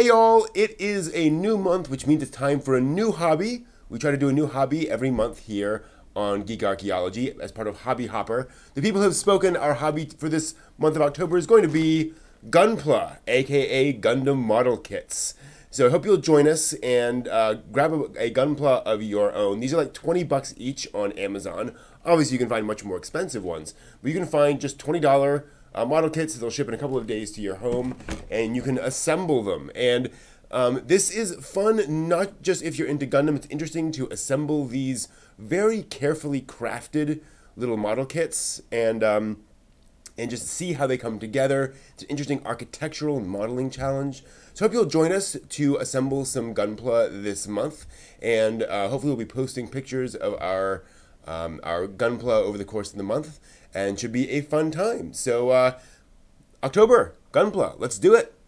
Hey y'all, it is a new month, which means it's time for a new hobby. We try to do a new hobby every month here on Geek Archaeology as part of Hobby Hopper. The people who have spoken, our hobby for this month of October is going to be Gunpla, aka Gundam Model Kits. So I hope you'll join us and uh, grab a, a Gunpla of your own. These are like 20 bucks each on Amazon. Obviously, you can find much more expensive ones, but you can find just $20 uh, model kits. They'll ship in a couple of days to your home, and you can assemble them. And um, this is fun, not just if you're into Gundam. It's interesting to assemble these very carefully crafted little model kits and um, and just see how they come together. It's an interesting architectural modeling challenge. So I hope you'll join us to assemble some Gunpla this month, and uh, hopefully we'll be posting pictures of our um, our Gunpla over the course of the month, and should be a fun time. So, uh, October, Gunpla, let's do it.